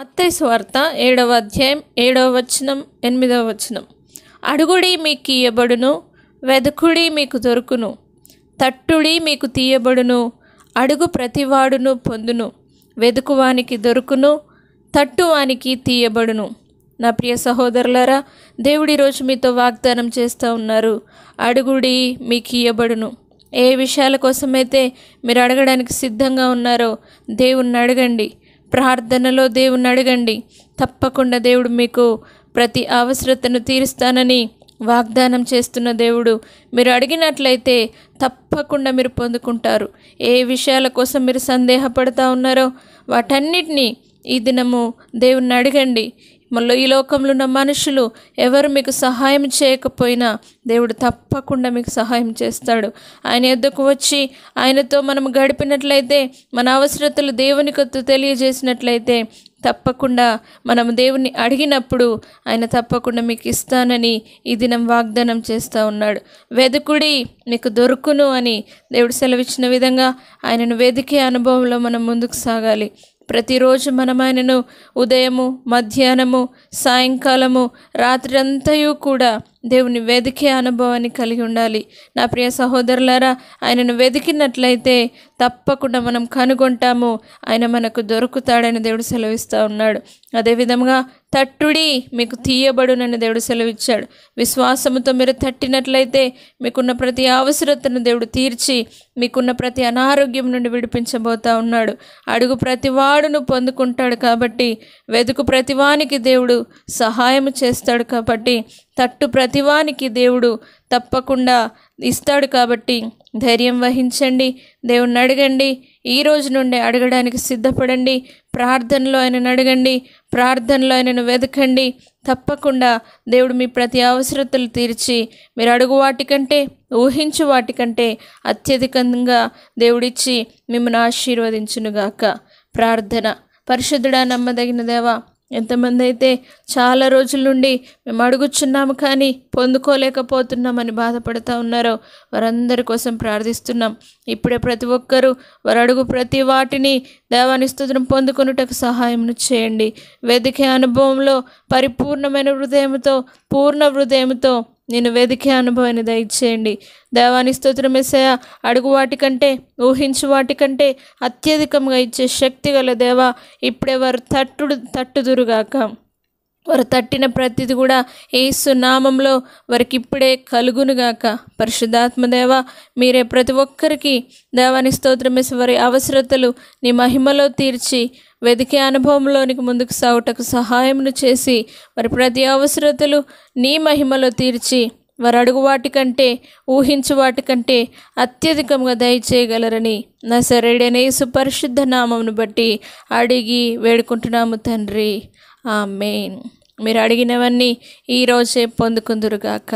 అత్తయ్య స్వార్త ఏడవ అధ్యాయం ఏడవ వచనం ఎనిమిదవ వచనం అడుగుడి మీకు ఇయ్యబడును వెదకుడి మీకు దొరుకును తట్టుడి మీకు తీయబడును అడుగు ప్రతివాడును పొందును వెదుకువానికి దొరుకును తట్టువానికి తీయబడును నా ప్రియ సహోదరులరా దేవుడి రోజు మీతో వాగ్దానం చేస్తూ ఉన్నారు అడుగుడి మీకు ఇయ్యబడును ఏ విషయాల కోసమైతే మీరు అడగడానికి సిద్ధంగా ఉన్నారో దేవుణ్ణి అడగండి ప్రార్థనలో దేవుని అడగండి తప్పకుండా దేవుడు మీకు ప్రతి అవసరతను తీరుస్తానని వాగ్దానం చేస్తున్న దేవుడు మీరు అడిగినట్లయితే తప్పకుండా మీరు పొందుకుంటారు ఏ విషయాల కోసం మీరు సందేహపడతా ఉన్నారో వాటన్నిటినీ ఈ దినము దేవుణ్ణి అడగండి మళ్ళీ ఈ లోకంలో ఉన్న మనుషులు ఎవరు మీకు సహాయం చేయకపోయినా దేవుడు తప్పకుండా మీకు సహాయం చేస్తాడు ఆయన ఎద్దుకు వచ్చి ఆయనతో మనం గడిపినట్లయితే మన అవసరతలు దేవునికి తెలియజేసినట్లయితే తప్పకుండా మనం దేవుణ్ణి అడిగినప్పుడు ఆయన తప్పకుండా మీకు ఇస్తానని ఈ దినం వాగ్దానం చేస్తూ ఉన్నాడు వెదుకుడి మీకు దొరుకును అని దేవుడు సెలవిచ్చిన విధంగా ఆయనను వెదికే అనుభవంలో మనం ముందుకు సాగాలి ప్రతిరోజు మనమాయనను ఉదయము మధ్యాహ్నము సాయంకాలము అంతయు కూడా దేవుని వేదికే అనుభవాన్ని కలిగి ఉండాలి నా ప్రియ సహోదరులారా ఆయనను వెతికినట్లయితే తప్పకుండా మనం కనుగొంటాము ఆయన మనకు దొరుకుతాడని దేవుడు సెలవిస్తూ ఉన్నాడు అదేవిధంగా తట్టుడి మీకు తీయబడునని దేవుడు సెలవిచ్చాడు విశ్వాసముతో మీరు తట్టినట్లయితే మీకున్న ప్రతి అవసరతను దేవుడు తీర్చి మీకున్న ప్రతి అనారోగ్యం నుండి విడిపించబోతా ఉన్నాడు అడుగు ప్రతివాడును పొందుకుంటాడు కాబట్టి వెతుకు ప్రతివానికి దేవుడు సహాయం చేస్తాడు కాబట్టి తట్టు ప్రతివానికి దేవుడు తప్పకుండా ఇస్తాడు కాబట్టి ధైర్యం వహించండి దేవుణ్ణి అడగండి ఈ రోజు నుండి అడగడానికి సిద్ధపడండి ప్రార్థనలో ఆయనను అడగండి ప్రార్థనలో ఆయనను వెతకండి తప్పకుండా దేవుడు మీ ప్రతి అవసరతలు తీర్చి మీరు అడుగు వాటికంటే ఊహించు వాటికంటే అత్యధికంగా దేవుడిచ్చి మిమ్మల్ని ఆశీర్వదించునుగాక ప్రార్థన పరిశుద్ధుడా నమ్మదగిన దేవా ఎంతమంది అయితే చాలా రోజుల నుండి మేము అడుగుచున్నాము కానీ పొందుకోలేకపోతున్నామని బాధపడుతూ ఉన్నారో వారందరి కోసం ప్రార్థిస్తున్నాం ఇప్పుడే ప్రతి ఒక్కరూ వారు అడుగు ప్రతి వాటిని దేవాని స్థుతిని పొందుకున్నటకు సహాయం చేయండి వేదిక అనుభవంలో పరిపూర్ణమైన హృదయంతో పూర్ణ హృదయంతో నేను వేదికే అనుభవాన్ని దయచేయండి దేవాని స్తోత్రమేసయ అడుగు వాటికంటే ఊహించు వాటికంటే అత్యధికంగా ఇచ్చే శక్తి గల దేవ ఇప్పుడెవరు తట్టుడు తట్టుదురుగాక వారు తట్టిన ప్రతిది కూడా నామంలో వారికి ఇప్పుడే కలుగునుగాక పరిశుద్ధాత్మదేవ మీరే ప్రతి ఒక్కరికి దేవాని స్తోత్రమేసి వారి అవసరతలు నీ మహిమలో తీర్చి వెతికే అనుభవంలోనికి ముందుకు సాగుటకు సహాయమును చేసి వారి ప్రతి అవసరతలు నీ మహిమలో తీర్చి వారు అడుగు వాటికంటే ఊహించు వాటికంటే అత్యధికంగా దయచేయగలరని నా సరేడనే పరిశుద్ధ నామంను బట్టి అడిగి వేడుకుంటున్నాము తండ్రి ఆ మెయిన్ మీరు అడిగినవన్నీ ఈరోజే పొందుకుందురుగాక